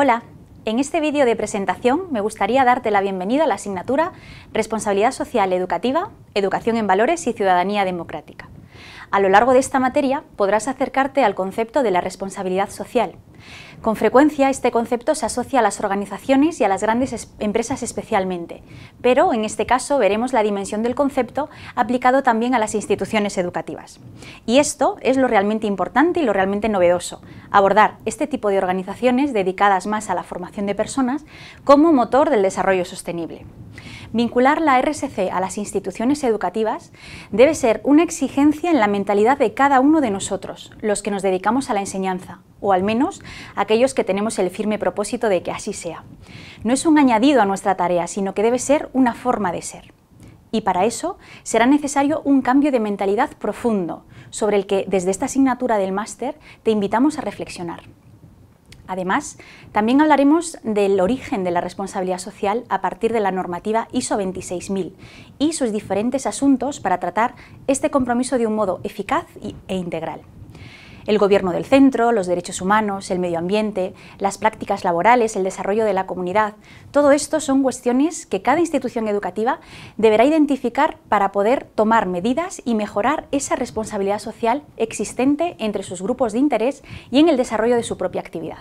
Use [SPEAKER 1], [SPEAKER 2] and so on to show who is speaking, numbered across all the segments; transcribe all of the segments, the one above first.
[SPEAKER 1] Hola, en este vídeo de presentación me gustaría darte la bienvenida a la asignatura Responsabilidad Social Educativa, Educación en Valores y Ciudadanía Democrática. A lo largo de esta materia podrás acercarte al concepto de la responsabilidad social. Con frecuencia este concepto se asocia a las organizaciones y a las grandes empresas especialmente, pero en este caso veremos la dimensión del concepto aplicado también a las instituciones educativas. Y esto es lo realmente importante y lo realmente novedoso, abordar este tipo de organizaciones dedicadas más a la formación de personas como motor del desarrollo sostenible vincular la RSC a las instituciones educativas debe ser una exigencia en la mentalidad de cada uno de nosotros, los que nos dedicamos a la enseñanza, o al menos aquellos que tenemos el firme propósito de que así sea. No es un añadido a nuestra tarea, sino que debe ser una forma de ser. Y para eso será necesario un cambio de mentalidad profundo, sobre el que desde esta asignatura del máster te invitamos a reflexionar. Además, también hablaremos del origen de la responsabilidad social a partir de la normativa ISO 26000 y sus diferentes asuntos para tratar este compromiso de un modo eficaz e integral el gobierno del centro, los derechos humanos, el medio ambiente, las prácticas laborales, el desarrollo de la comunidad. Todo esto son cuestiones que cada institución educativa deberá identificar para poder tomar medidas y mejorar esa responsabilidad social existente entre sus grupos de interés y en el desarrollo de su propia actividad.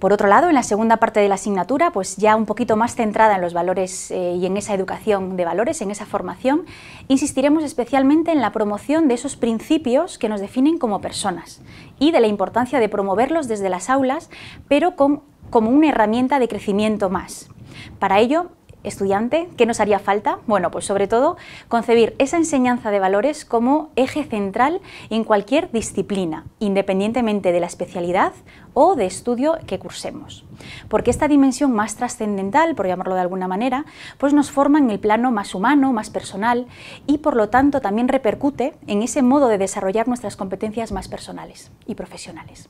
[SPEAKER 1] Por otro lado, en la segunda parte de la asignatura, pues ya un poquito más centrada en los valores eh, y en esa educación de valores, en esa formación, insistiremos especialmente en la promoción de esos principios que nos definen como personas y de la importancia de promoverlos desde las aulas, pero como una herramienta de crecimiento más. Para ello, estudiante, ¿qué nos haría falta? Bueno, pues sobre todo concebir esa enseñanza de valores como eje central en cualquier disciplina, independientemente de la especialidad o de estudio que cursemos. Porque esta dimensión más trascendental, por llamarlo de alguna manera, pues nos forma en el plano más humano, más personal y por lo tanto también repercute en ese modo de desarrollar nuestras competencias más personales y profesionales.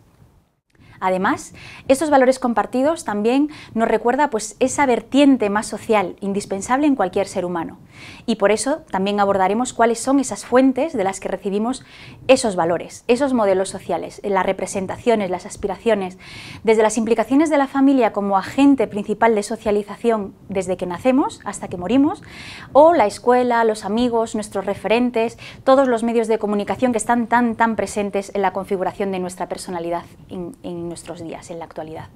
[SPEAKER 1] Además, esos valores compartidos también nos recuerda pues, esa vertiente más social, indispensable en cualquier ser humano. Y por eso también abordaremos cuáles son esas fuentes de las que recibimos esos valores, esos modelos sociales, las representaciones, las aspiraciones, desde las implicaciones de la familia como agente principal de socialización desde que nacemos hasta que morimos, o la escuela, los amigos, nuestros referentes, todos los medios de comunicación que están tan, tan presentes en la configuración de nuestra personalidad nuestros días, en la actualidad.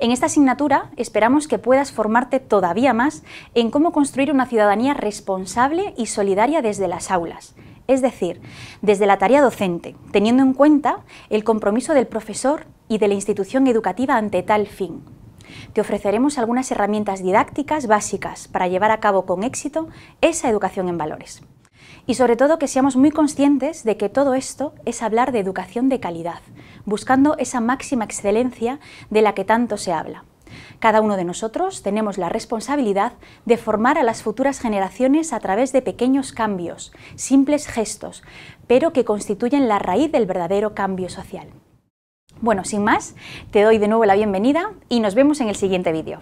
[SPEAKER 1] En esta asignatura esperamos que puedas formarte todavía más en cómo construir una ciudadanía responsable y solidaria desde las aulas, es decir, desde la tarea docente, teniendo en cuenta el compromiso del profesor y de la institución educativa ante tal fin. Te ofreceremos algunas herramientas didácticas básicas para llevar a cabo con éxito esa educación en valores. Y sobre todo que seamos muy conscientes de que todo esto es hablar de educación de calidad, buscando esa máxima excelencia de la que tanto se habla. Cada uno de nosotros tenemos la responsabilidad de formar a las futuras generaciones a través de pequeños cambios, simples gestos, pero que constituyen la raíz del verdadero cambio social. Bueno, sin más, te doy de nuevo la bienvenida y nos vemos en el siguiente vídeo.